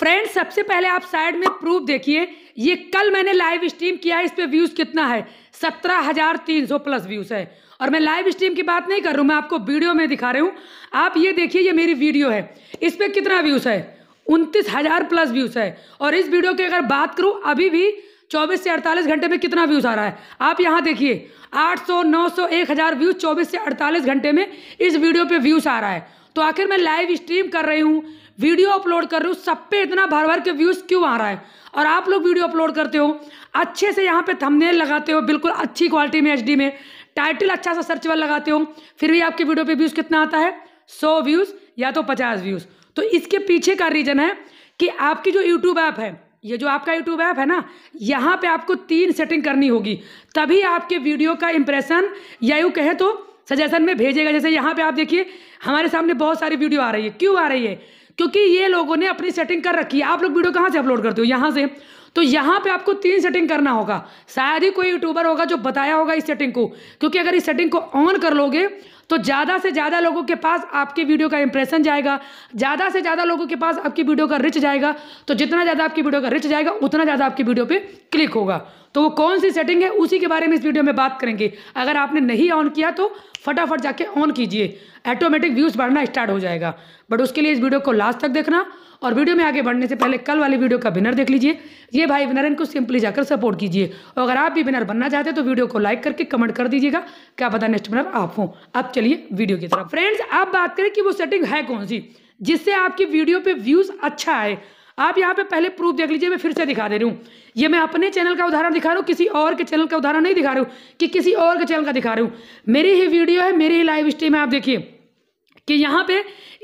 friends सबसे पहले आप साइड में प्रूफ देखिए ये कल मैंने लाइव स्ट्रीम किया है इस पर व्यूज़ कितना है सत्रह हज़ार तीन सौ प्लस व्यूज़ है और मैं लाइव स्ट्रीम की बात नहीं कर रहा हूं मैं आपको वीडियो में दिखा रही हूं आप ये देखिए ये मेरी वीडियो है इस पर कितना व्यूज़ है उनतीस हज़ार प्लस व्यूज़ है और इस वीडियो की अगर बात करूं अभी भी चौबीस से अड़तालीस घंटे में कितना व्यूज़ आ रहा है आप यहाँ देखिए आठ सौ नौ सौ एक हज़ार व्यूज़ चौबीस से अड़तालीस घंटे में इस वीडियो पे व्यूज़ आ रहा है तो आखिर मैं लाइव स्ट्रीम कर रही हूँ वीडियो अपलोड कर रहे हो सब पे इतना भर भर के व्यूज़ क्यों आ रहा है और आप लोग वीडियो अपलोड करते हो अच्छे से यहाँ पे थंबनेल लगाते हो बिल्कुल अच्छी क्वालिटी में एचडी में टाइटल अच्छा सा सर्च वाल लगाते हो फिर भी आपकी वीडियो पे व्यूज़ कितना आता है सौ व्यूज़ या तो पचास व्यूज़ तो इसके पीछे का रीज़न है कि आपकी जो यूट्यूब ऐप है ये जो आपका यूट्यूब ऐप है ना यहाँ पे आपको तीन सेटिंग करनी होगी तभी आपके वीडियो का इंप्रेशन या यू कहे तो सजेशन में भेजेगा जैसे यहाँ पे आप देखिए हमारे सामने बहुत सारी वीडियो आ रही है क्यों आ रही है क्योंकि ये लोगों ने अपनी सेटिंग कर रखी है आप लोग वीडियो कहाँ से अपलोड करते हो यहाँ से तो यहाँ पे आपको तीन सेटिंग करना होगा शायद ही कोई यूट्यूबर होगा जो बताया होगा इस सेटिंग को क्योंकि अगर इस सेटिंग को ऑन कर लोगे तो ज़्यादा से ज़्यादा लोगों के पास आपकी वीडियो का इंप्रेशन जाएगा ज़्यादा से ज़्यादा लोगों के पास आपकी वीडियो का रिच जाएगा तो जितना ज़्यादा आपकी वीडियो का रिच जाएगा उतना ज़्यादा आपकी वीडियो पर क्लिक होगा तो वो कौन सी सेटिंग है उसी के बारे में इस वीडियो में बात करेंगे अगर आपने नहीं ऑन किया तो फटाफट जाके ऑन कीजिए ऑटोमेटिक व्यूज़ बढ़ना स्टार्ट हो जाएगा बट उसके लिए इस वीडियो को लास्ट तक देखना और वीडियो में आगे बढ़ने से पहले कल वाले वीडियो का विनर देख लीजिए ये भाई विनर इनको सिंपली जाकर सपोर्ट कीजिए और अगर आप भी विनर बनना चाहते हैं तो वीडियो को लाइक करके कमेंट कर दीजिएगा क्या पता नेक्स्ट विनर आप हो अब चलिए वीडियो की तरफ फ्रेंड्स आप बात करें कि वो सेटिंग है कौन सी जिससे आपकी वीडियो पे व्यूज़ अच्छा आए आप यहाँ पे पहले प्रूफ देख लीजिए मैं फिर से दिखा दे रही हूँ ये मैं अपने चैनल का उदाहरण दिखा रहा हूँ किसी और के चैनल का उदाहरण नहीं दिखा रहा हूँ कि किसी और के चैनल का दिखा रहा हूँ मेरी ही वीडियो है मेरी ही लाइव स्ट्रीम है आप देखिए कि यहाँ पे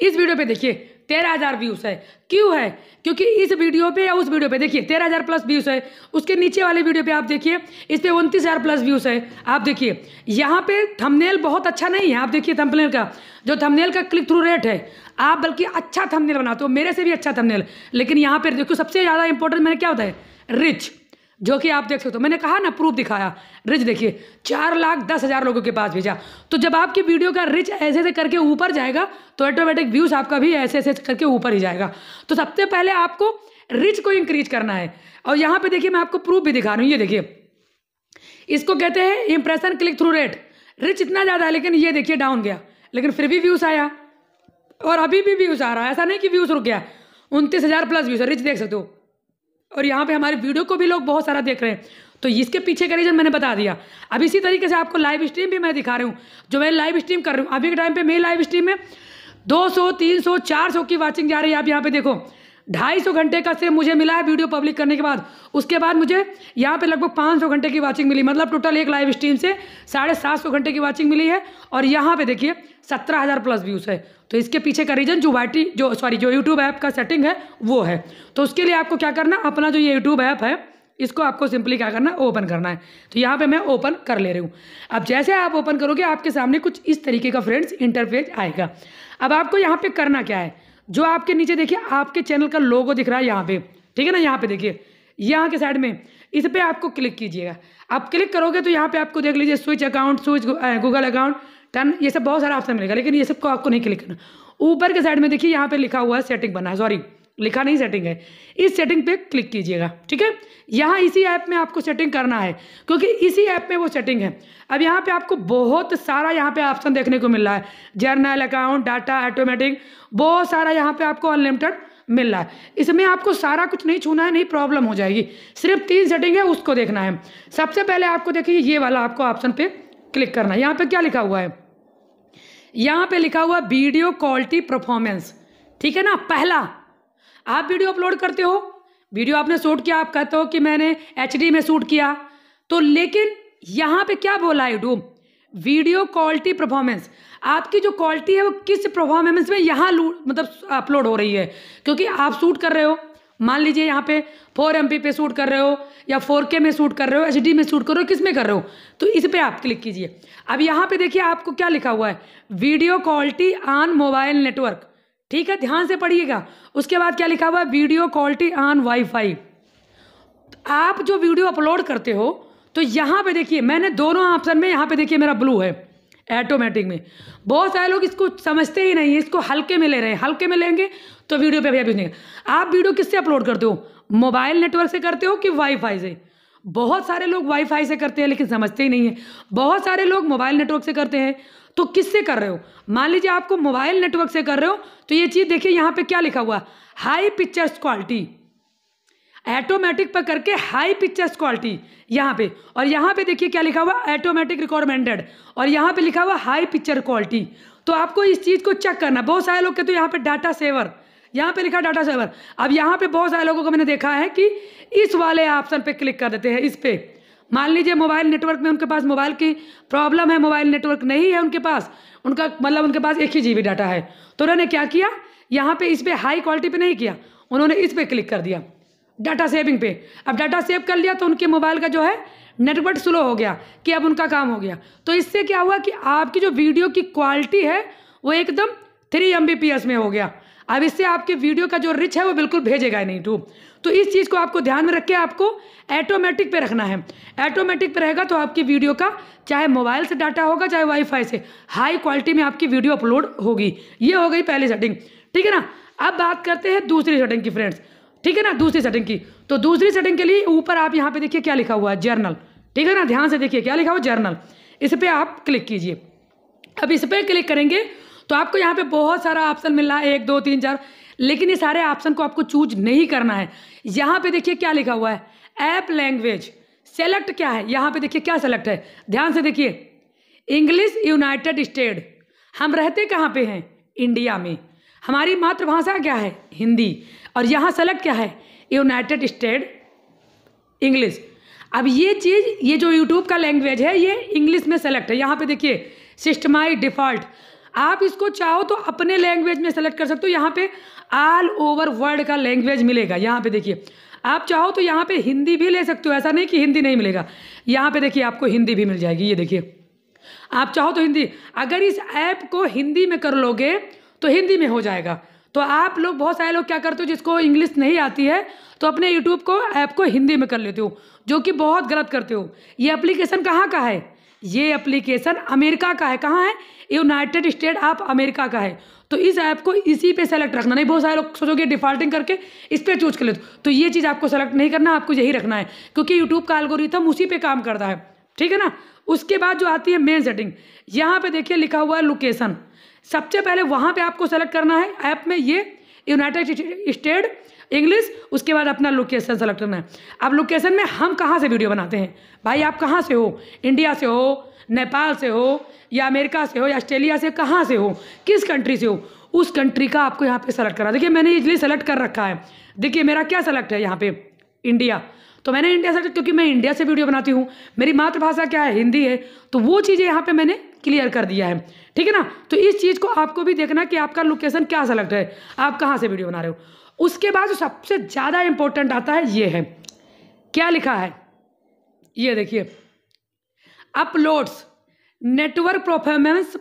इस वीडियो पे देखिए तेरह हज़ार व्यूज़ है क्यों है क्योंकि इस वीडियो पे या उस वीडियो पे देखिए तेरह हज़ार प्लस व्यूज़ है उसके नीचे वाले वीडियो पे आप देखिए इस पे उनतीस हज़ार प्लस व्यूज़ है आप देखिए यहाँ पे थंबनेल बहुत अच्छा नहीं है आप देखिए थंबनेल का जो थंबनेल का क्लिक थ्रू रेट है आप बल्कि अच्छा थंबनेल बनाते हो मेरे से भी अच्छा थंबनेल लेकिन यहाँ पर देखो सबसे ज़्यादा इंपॉर्टेंट मैंने क्या होता है रिच जो कि आप देख सकते हो मैंने कहा ना प्रूफ दिखाया रिच देखिए चार लाख दस हज़ार लोगों के पास भेजा तो जब आपकी वीडियो का रिच ऐसे ऐसे करके ऊपर जाएगा तो ऑटोमेटिक व्यूज़ आपका भी ऐसे ऐसे करके ऊपर ही जाएगा तो सबसे पहले आपको रिच को इंक्रीज करना है और यहाँ पे देखिए मैं आपको प्रूफ भी दिखा रहा हूँ ये देखिए इसको कहते हैं impression click through rate reach इतना ज़्यादा है लेकिन ये देखिए डाउन गया लेकिन फिर भी व्यूज़ आया और अभी भी व्यूज़ आ रहा है ऐसा नहीं कि व्यूज़ रुक गया उनतीस हज़ार प्लस व्यूज़ रिच देख सकते हो और यहाँ पे हमारे वीडियो को भी लोग बहुत सारा देख रहे हैं तो इसके पीछे का रीज़न मैंने बता दिया अब इसी तरीके से आपको लाइव स्ट्रीम भी मैं दिखा रही हूँ जो मैं लाइव स्ट्रीम कर रही हूँ अभी के टाइम पर मेरी लाइव स्ट्रीम में दो सौ तीन सौ चार सौ की वॉचिंग जा रही है आप यहाँ पे देखो ढाई सौ घंटे का सिर्फ मुझे मिला है वीडियो पब्लिक करने के बाद उसके बाद मुझे यहाँ पे लगभग पाँच सौ घंटे की वाचिंग मिली मतलब टोटल एक लाइव स्ट्रीम से साढ़े सात सौ घंटे की वाचिंग मिली है और यहाँ पे देखिए सत्रह हज़ार प्लस व्यूज़ है तो इसके पीछे का रीज़न जो वाइटी जो सॉरी जो यूट्यूब ऐप का सेटिंग है वो है तो उसके लिए आपको क्या करना अपना जो ये यूट्यूब ऐप है इसको आपको सिंपली क्या करना है ओपन करना है तो यहाँ पे मैं ओपन कर ले रही हूँ अब जैसे आप ओपन करोगे आपके सामने कुछ इस तरीके का फ्रेंड्स इंटरफेस आएगा अब आपको यहाँ पे करना क्या है जो आपके नीचे देखिए आपके चैनल का लोगो दिख रहा है यहाँ पे ठीक है ना यहाँ पे देखिए यहाँ के साइड में इस पर आपको क्लिक कीजिएगा आप क्लिक करोगे तो यहाँ पे आपको देख लीजिए switch account switch Google account done ये सब बहुत सारा ऑप्शन मिलेगा लेकिन ये सब को आपको नहीं क्लिक करना ऊपर के साइड में देखिए यहाँ पे लिखा हुआ है सेटिंग बना है सॉरी लिखा नहीं सेटिंग है इस सेटिंग पे क्लिक कीजिएगा ठीक है यहाँ इसी ऐप में आपको सेटिंग करना है क्योंकि इसी ऐप में वो सेटिंग है अब यहाँ पे आपको बहुत सारा यहाँ पे ऑप्शन देखने को मिल रहा है जर्नल अकाउंट डाटा ऑटोमेटिक बहुत सारा यहाँ पे आपको अनलिमिटेड मिल रहा है इसमें आपको सारा कुछ नहीं छूना है नहीं प्रॉब्लम हो जाएगी सिर्फ तीन सेटिंग है उसको देखना है सबसे पहले आपको देखिए ये वाला आपको ऑप्शन पे क्लिक करना है यहाँ पे क्या लिखा हुआ है यहां पे लिखा हुआ वीडियो क्वालिटी परफॉर्मेंस ठीक है ना पहला आप वीडियो अपलोड करते हो वीडियो आपने शूट किया आप कहते हो कि मैंने एच में शूट किया तो लेकिन यहां पे क्या बोला है डूम वीडियो क्वालिटी परफॉर्मेंस आपकी जो क्वालिटी है वो किस परफॉर्मेंस में यहां मतलब अपलोड हो रही है क्योंकि आप शूट कर रहे हो मान लीजिए यहाँ पे फोर एम पे शूट कर रहे हो या फोर के में शूट कर रहे हो एच में शूट कर रहे हो किस में कर रहे हो तो इस पर आप क्लिक कीजिए अब यहाँ पे देखिए आपको क्या लिखा हुआ है video quality on mobile network ठीक है ध्यान से पढ़िएगा उसके बाद क्या लिखा हुआ है वीडियो क्वालिटी ऑन वाईफाई आप जो वीडियो अपलोड करते हो तो यहाँ पे देखिए मैंने दोनों ऑप्शन में यहाँ पे देखिए मेरा ब्लू है ऐटोमेटिक में बहुत सारे लोग इसको समझते ही नहीं है इसको हल्के में ले रहे हैं हल्के में लेंगे तो वीडियो पे भैया भेजेंगे आप वीडियो किससे अपलोड करते हो मोबाइल नेटवर्क से करते हो कि वाईफाई से बहुत सारे लोग वाईफाई से करते हैं लेकिन समझते ही नहीं है बहुत सारे लोग मोबाइल नेटवर्क से करते हैं तो किससे कर रहे हो मान लीजिए आपको मोबाइल नेटवर्क से कर रहे हो तो ये चीज़ देखिए यहाँ पर क्या लिखा हुआ हाई पिक्चर्स क्वालिटी ऐटोमेटिक पर करके हाई पिक्चर्स क्वालिटी यहाँ पे और यहाँ पे देखिए क्या लिखा हुआ एटोमेटिक रिकॉर्डमेंडेड और यहाँ पे लिखा हुआ हाई पिक्चर क्वालिटी तो आपको इस चीज़ को चेक करना बहुत सारे लोग कहते तो यहाँ पे डाटा सेवर यहाँ पे लिखा डाटा सेवर अब यहाँ पे बहुत सारे लोगों को मैंने देखा है कि इस वाले ऑप्शन पे क्लिक कर देते हैं इस पर मान लीजिए मोबाइल नेटवर्क में उनके पास मोबाइल की प्रॉब्लम है मोबाइल नेटवर्क नहीं है उनके पास उनका मतलब उनके पास एक ही जी डाटा है तो उन्होंने क्या किया यहाँ पे इस पर हाई क्वालिटी पे नहीं किया उन्होंने इस पर क्लिक कर दिया डाटा सेविंग पे अब डाटा सेव कर लिया तो उनके मोबाइल का जो है नेटवर्क स्लो हो गया कि अब उनका काम हो गया तो इससे क्या हुआ कि आपकी जो वीडियो की क्वालिटी है वो एकदम थ्री एम में हो गया अब इससे आपके वीडियो का जो रिच है वो बिल्कुल भेजेगा नहीं टू तो इस चीज़ को आपको ध्यान में रख के आपको ऐटोमेटिक पे रखना है ऐटोमेटिक पे रहेगा तो आपकी वीडियो का चाहे मोबाइल से डाटा होगा चाहे वाईफाई से हाई क्वालिटी में आपकी वीडियो अपलोड होगी ये हो गई पहली सेटिंग ठीक है ना अब बात करते हैं दूसरी सेटिंग की फ्रेंड्स ठीक है ना दूसरी सेटिंग की तो दूसरी सेटिंग के लिए ऊपर आप यहाँ पे देखिए क्या लिखा हुआ है जर्नल ठीक है ना ध्यान से देखिए क्या लिखा हुआ जर्नल इस पर आप क्लिक कीजिए अब इस पर क्लिक करेंगे तो आपको यहाँ पे बहुत सारा ऑप्शन मिल रहा है एक दो तीन चार लेकिन ये सारे ऑप्शन को आपको चूज नहीं करना है यहाँ पे देखिए क्या लिखा हुआ है ऐप लैंग्वेज सेलेक्ट क्या है यहाँ पे देखिए क्या सेलेक्ट है ध्यान से देखिए इंग्लिश यूनाइटेड स्टेट हम रहते कहाँ पे हैं इंडिया में हमारी मातृभाषा क्या है हिंदी और यहाँ सेलेक्ट क्या है यूनाइटेड स्टेट इंग्लिश अब ये चीज़ ये जो यूट्यूब का लैंग्वेज है ये इंग्लिश में सेलेक्ट है यहाँ पे देखिए सिस्टमाई डिफ़ॉल्ट आप इसको चाहो तो अपने लैंग्वेज में सेलेक्ट कर सकते हो यहाँ पे ऑल ओवर वर्ल्ड का लैंग्वेज मिलेगा यहाँ पे देखिए आप चाहो तो यहाँ पे हिंदी भी ले सकते हो ऐसा नहीं कि हिंदी नहीं मिलेगा यहाँ पे देखिए आपको हिंदी भी मिल जाएगी ये देखिए आप चाहो तो हिंदी अगर इस ऐप को हिंदी में कर लोगे तो हिंदी में हो जाएगा तो आप लोग बहुत सारे लोग क्या करते हो जिसको इंग्लिश नहीं आती है तो अपने यूट्यूब को ऐप को हिंदी में कर लेते हो जो कि बहुत गलत करते हो ये एप्लीकेशन कहाँ का है ये एप्लीकेशन अमेरिका का है कहाँ है यूनाइटेड स्टेट ऑफ अमेरिका का है तो इस ऐप को इसी पे सेलेक्ट रखना नहीं बहुत सारे लोग सोचोगे डिफॉल्टिंग करके इस पर चूज कर लेते तो ये चीज़ आपको सेलेक्ट नहीं करना आपको यही रखना है क्योंकि यूट्यूब का एल्गोरिथम उसी पे काम करता है ठीक है ना उसके बाद जो आती है मेन सेटिंग यहाँ पे देखिए लिखा हुआ है लोकेशन सबसे पहले वहाँ पे आपको सेलेक्ट करना है ऐप में ये यूनाइटेड स्टेट इंग्लिश उसके बाद अपना लोकेशन सेलेक्ट करना है अब लोकेशन में हम कहाँ से वीडियो बनाते हैं भाई आप कहाँ से हो इंडिया से हो नेपाल से हो या अमेरिका से हो या ऑस्ट्रेलिया से कहाँ से हो किस कंट्री से हो उस कंट्री का आपको यहाँ पे सेलेक्ट करना देखिए मैंने इजली सेलेक्ट कर रखा है देखिए मेरा क्या सेलेक्ट है यहाँ पे इंडिया तो मैंने इंडिया सेलेक्ट क्योंकि मैं इंडिया से वीडियो बनाती हूँ मेरी मातृभाषा क्या है हिंदी है तो वो चीज़ें यहाँ पे मैंने क्लियर कर दिया है ठीक है ना तो इस चीज़ को आपको भी देखना कि आपका लोकेशन क्या सेलेक्ट है आप कहाँ से वीडियो बना रहे हो उसके बाद जो सबसे ज़्यादा इंपॉर्टेंट आता है ये है क्या लिखा है ये देखिए uploads network performance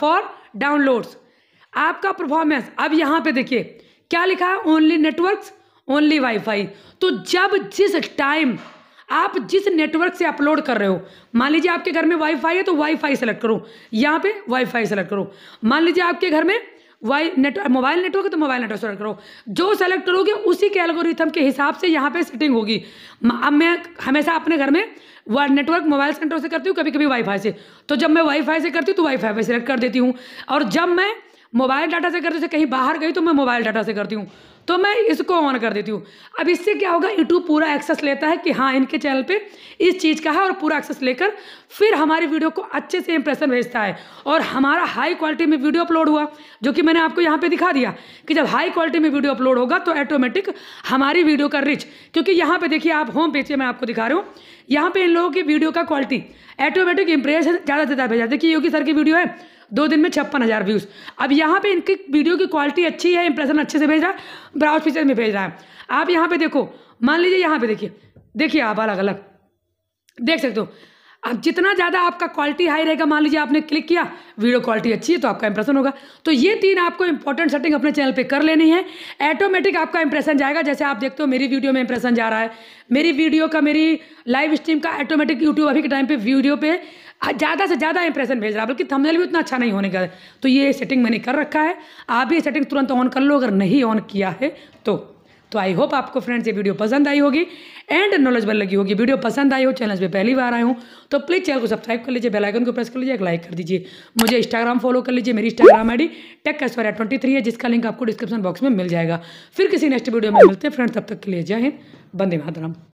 for downloads आपका परफॉर्मेंस अब यहाँ पे देखिए क्या लिखा है ओनली नेटवर्क्स ओनली वाईफाई तो जब जिस टाइम आप जिस नेटवर्क से अपलोड कर रहे हो मान लीजिए आपके घर में वाईफाई है तो वाईफाई सेलेक्ट करो यहाँ पे वाईफाई सेलेक्ट करो मान लीजिए आपके घर में वाई नेट मोबाइल नेटवर्क है तो मोबाइल नेटवर्क सेलेक्ट करो जो सेलेक्ट करोगे उसी के एल्गोरिथम के हिसाब से यहाँ पे सेटिंग होगी अब मैं हमेशा अपने घर में वाई नेटवर्क मोबाइल सेंटर से करती हूँ कभी कभी वाईफाई से तो जब मैं वाईफाई से करती हूँ तो वाईफाई पे सेलेक्ट कर देती हूँ और जब मैं मोबाइल डाटा से करती हूँ कहीं बाहर गई तो मैं मोबाइल डाटा से करती हूँ तो मैं इसको ऑन कर देती हूँ अब इससे क्या होगा यूट्यूब पूरा एक्सेस लेता है कि हाँ इनके चैनल पे इस चीज़ का है और पूरा एक्सेस लेकर फिर हमारी वीडियो को अच्छे से इंप्रेशन भेजता है और हमारा हाई क्वालिटी में वीडियो अपलोड हुआ जो कि मैंने आपको यहाँ पर दिखा दिया कि जब हाई क्वालिटी में वीडियो अपलोड होगा तो ऑटोमेटिक हमारी वीडियो का रिच क्योंकि यहाँ पर देखिए आप होम पेज मैं आपको दिखा रहा हूँ यहाँ पे इन लोगों की वीडियो का क्वालिटी ऑटोमेटिक इंप्रेशन ज़्यादा से ज़्यादा भेजा देखिए योगी सर की वीडियो है दो दिन में छप्पन हज़ार व्यूज़ अब यहाँ पे इनकी वीडियो की क्वालिटी अच्छी है इंप्रेशन अच्छे से भेज रहा ब्राउज फीचर में भेज रहा है आप यहाँ पे देखो मान लीजिए यहाँ पे देखिए देखिए आप अलग अलग देख सकते हो अब जितना ज़्यादा आपका क्वालिटी हाई रहेगा मान लीजिए आपने क्लिक किया वीडियो क्वालिटी अच्छी है तो आपका इंप्रेशन होगा तो ये तीन आपको इंपॉर्टेंट सेटिंग अपने चैनल पे कर लेनी है ऐटोमेटिक आपका इंप्रेशन जाएगा जैसे आप देखते हो मेरी वीडियो में इंप्रेशन जा रहा है मेरी वीडियो का मेरी लाइव स्ट्रीम का ऑटोमेटिक यूट्यूब अभी के टाइम पर वीडियो पर ज़्यादा से ज़्यादा इंप्रेशन भेज रहा है बल्कि थमनेल भी उतना अच्छा नहीं होने का तो ये सेटिंग मैंने कर रखा है आप ये सेटिंग तुरंत ऑन कर लो अगर नहीं ऑन किया है तो तो आई होप आपको फ्रेंड्स ये वीडियो पसंद आई होगी एंड नॉलेजबल लगी होगी वीडियो पसंद आई हो चैनल पे पहली बार आए हूँ तो प्लीज़ चैनल को सब्सक्राइब कर लीजिए आइकन को प्रेस कर लीजिए एक लाइक कर दीजिए मुझे इंस्टाग्राम फॉलो कर लीजिए मेरी इंस्टाग्राम आई डी टेक कैसोरिया ट्वेंटी थ्री है जिसका लिंक आपको डिस्क्रिप्शन बॉक्स में मिल जाएगा फिर किसी नेक्स्ट वीडियो में मिलते हैं फ्रेंड्स तब तक के लिए जय हिंद बंदे मातरम